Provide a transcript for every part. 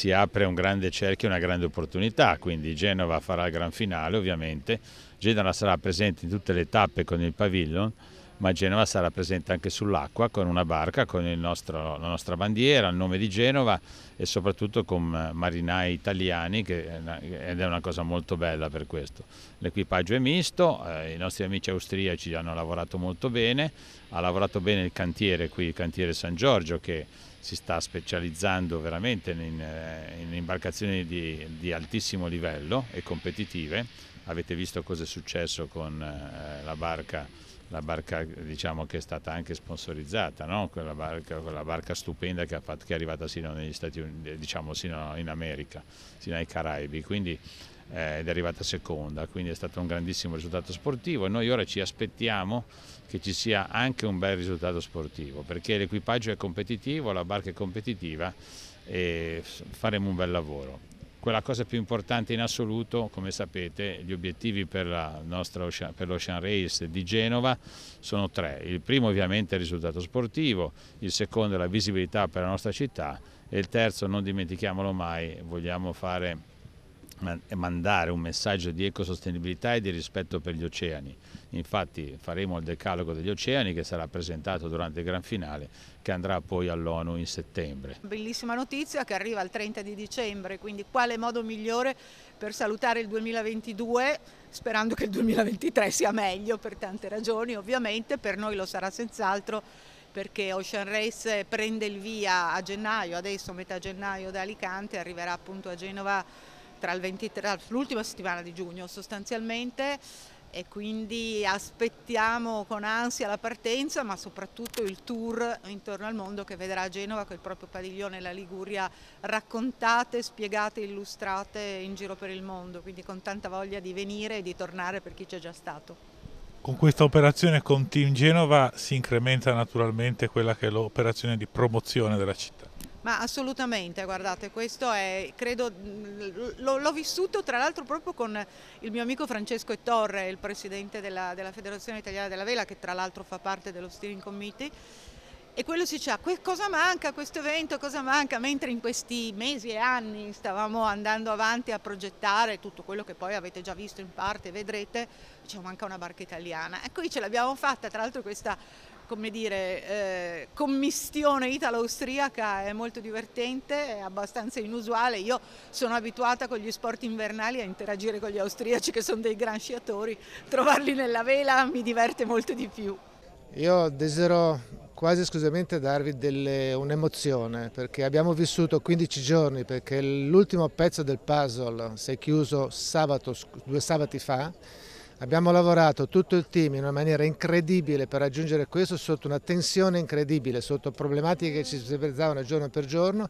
si apre un grande cerchio, una grande opportunità, quindi Genova farà il gran finale ovviamente, Genova sarà presente in tutte le tappe con il pavillon, ma Genova sarà presente anche sull'acqua con una barca, con nostro, la nostra bandiera, il nome di Genova e soprattutto con eh, marinai italiani che, eh, ed è una cosa molto bella per questo. L'equipaggio è misto, eh, i nostri amici austriaci hanno lavorato molto bene, ha lavorato bene il cantiere qui, il cantiere San Giorgio che si sta specializzando veramente in, eh, in imbarcazioni di, di altissimo livello e competitive. Avete visto cosa è successo con eh, la barca la barca diciamo, che è stata anche sponsorizzata, no? quella, barca, quella, barca, stupenda che, fatto, che, è arrivata sino negli Stati Uniti, eh, diciamo sino in America, sino ai Caraibi, quindi, eh, ed è arrivata seconda, quindi è stato un grandissimo risultato sportivo e noi ora ci aspettiamo che ci sia anche un bel risultato sportivo, perché l'equipaggio è competitivo, la barca è competitiva e faremo un bel lavoro quella cosa più importante in assoluto, come sapete, gli obiettivi per, l'Ocean Race di Genova sono tre. Il primo ovviamente è il risultato sportivo, il secondo è la visibilità per la nostra città e il terzo, non dimentichiamolo mai, vogliamo fare mandare un messaggio di ecosostenibilità e di rispetto per gli oceani. Infatti faremo il decalogo degli oceani che sarà presentato durante il gran finale che andrà poi all'ONU in settembre. Bellissima notizia che arriva il 30 di dicembre, quindi quale modo migliore per salutare il 2022 sperando che il 2023 sia meglio per tante ragioni, ovviamente per noi lo sarà senz'altro perché Ocean Race prende il via a gennaio, adesso metà gennaio da Alicante, arriverà appunto a Genova tra l'ultima settimana di giugno sostanzialmente e quindi aspettiamo con ansia la partenza ma soprattutto il tour intorno al mondo che vedrà Genova col proprio padiglione e la Liguria raccontate, spiegate, illustrate in giro per il mondo, quindi con tanta voglia di venire e di tornare per chi c'è già stato. Con questa operazione con Team Genova si incrementa naturalmente quella che è l'operazione di promozione della città. Ma assolutamente, guardate, questo è, credo, l'ho vissuto tra l'altro proprio con il mio amico Francesco Ettorre, il presidente della, della Federazione Italiana della Vela, che tra l'altro fa parte dello steering committee, e quello si diceva ah, cosa manca questo evento, cosa manca, mentre in questi mesi e anni stavamo andando avanti a progettare tutto quello che poi avete già visto in parte, vedrete, diciamo manca una barca italiana. E ecco, qui ce l'abbiamo fatta, tra l'altro questa come dire, eh, commistione italo-austriaca è molto divertente, è abbastanza inusuale. Io sono abituata con gli sport invernali a interagire con gli austriaci che sono dei gran sciatori, trovarli nella vela mi diverte molto di più. Io desidero quasi esclusivamente darvi delle, un'emozione perché abbiamo vissuto 15 giorni perché l'ultimo pezzo del puzzle si è chiuso sabato, due sabati fa Abbiamo lavorato tutto il team in una maniera incredibile per raggiungere questo sotto una tensione incredibile, sotto problematiche che ci si svegliavano giorno per giorno.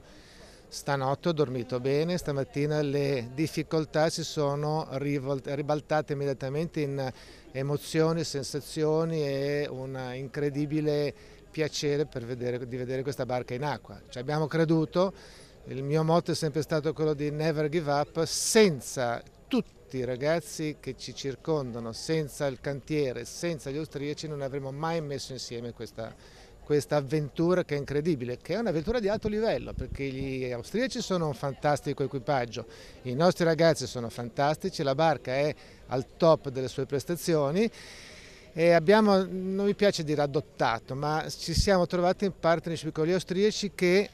Stanotte ho dormito bene, stamattina le difficoltà si sono ribaltate immediatamente in emozioni, sensazioni e un incredibile piacere vedere, di vedere questa barca in acqua. Ci abbiamo creduto, il mio motto è sempre stato quello di never give up, senza tutti i ragazzi che ci circondano, senza il cantiere, senza gli austriaci non avremmo mai messo insieme questa, questa avventura che è incredibile, che è un'avventura di alto livello perché gli austriaci sono un fantastico equipaggio, i nostri ragazzi sono fantastici, la barca è al top delle sue prestazioni e abbiamo, non mi piace dire adottato, ma ci siamo trovati in partnership con gli austriaci che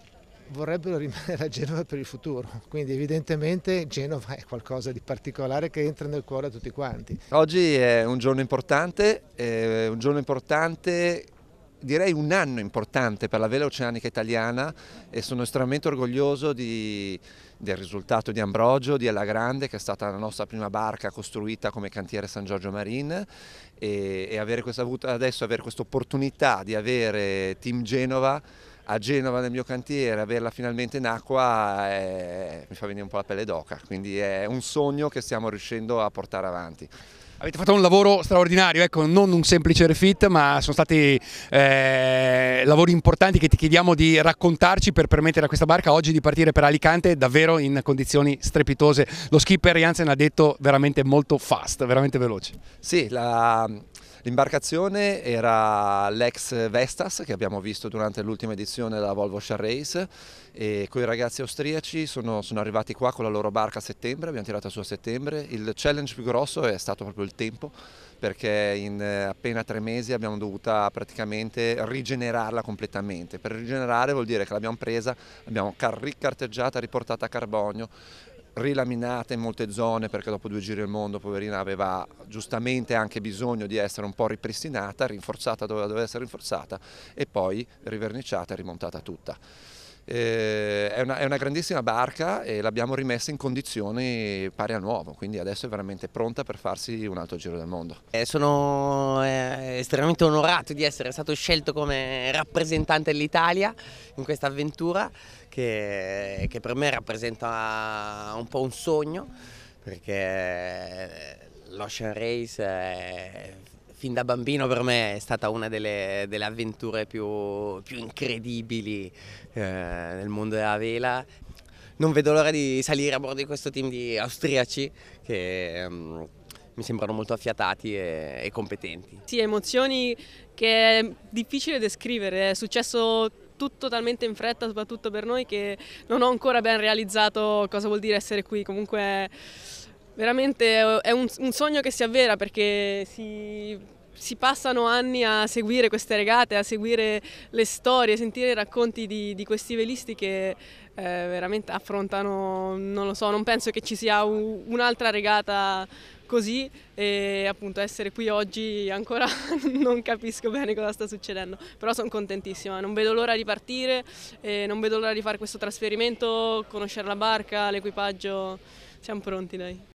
vorrebbero rimanere a Genova per il futuro, quindi evidentemente Genova è qualcosa di particolare che entra nel cuore a tutti quanti. Oggi è un giorno importante, un giorno importante direi un anno importante per la vela oceanica italiana e sono estremamente orgoglioso di, del risultato di Ambrogio, di Alla Grande che è stata la nostra prima barca costruita come cantiere San Giorgio Marin e, e avere questa, adesso avere questa opportunità di avere Team Genova a Genova nel mio cantiere, averla finalmente in acqua eh, mi fa venire un po' la pelle d'oca, quindi è un sogno che stiamo riuscendo a portare avanti. Avete fatto un lavoro straordinario, ecco, non un semplice refit, ma sono stati eh, lavori importanti che ti chiediamo di raccontarci per permettere a questa barca oggi di partire per Alicante davvero in condizioni strepitose. Lo skipper Jansen ha detto veramente molto fast, veramente veloce. Sì, la, L'imbarcazione era l'ex Vestas che abbiamo visto durante l'ultima edizione della Volvo Share Race e quei ragazzi austriaci sono, sono, arrivati qua con la loro barca a settembre, abbiamo tirato su a settembre. Il challenge più grosso è stato proprio il tempo perché in eh, appena tre mesi abbiamo dovuto praticamente rigenerarla completamente. Per rigenerare vuol dire che l'abbiamo presa, l'abbiamo ricarteggiata, riportata a carbonio, rilaminata in molte zone perché dopo due giri al mondo poverina aveva giustamente anche bisogno di essere un po' ripristinata, rinforzata dove doveva essere rinforzata e poi riverniciata e rimontata tutta. Eh, è, una, è, una, grandissima barca e l'abbiamo rimessa in condizioni pari a nuovo, quindi adesso è veramente pronta per farsi un altro giro del mondo. Eh, sono eh, estremamente onorato di essere stato scelto come rappresentante dell'Italia in questa avventura che, che per me rappresenta un po' un sogno perché eh, l'Ocean Race è fin da bambino per me è stata una delle, delle avventure più, più incredibili eh, nel mondo della vela. Non vedo l'ora di salire a bordo di questo team di austriaci che ehm, mi sembrano molto affiatati e, e competenti. Sì, emozioni che è difficile descrivere, è successo tutto talmente in fretta, soprattutto per noi, che non ho ancora ben realizzato cosa vuol dire essere qui. Comunque veramente è un, un sogno che si avvera perché si si passano anni a seguire queste regate, a seguire le storie, sentire i racconti di, di questi velisti che eh, veramente affrontano, non lo so, non penso che ci sia un'altra regata così e appunto essere qui oggi ancora non capisco bene cosa sta succedendo, però sono contentissima, non vedo l'ora di partire, non vedo l'ora di fare questo trasferimento, conoscere la barca, l'equipaggio, siamo pronti dai.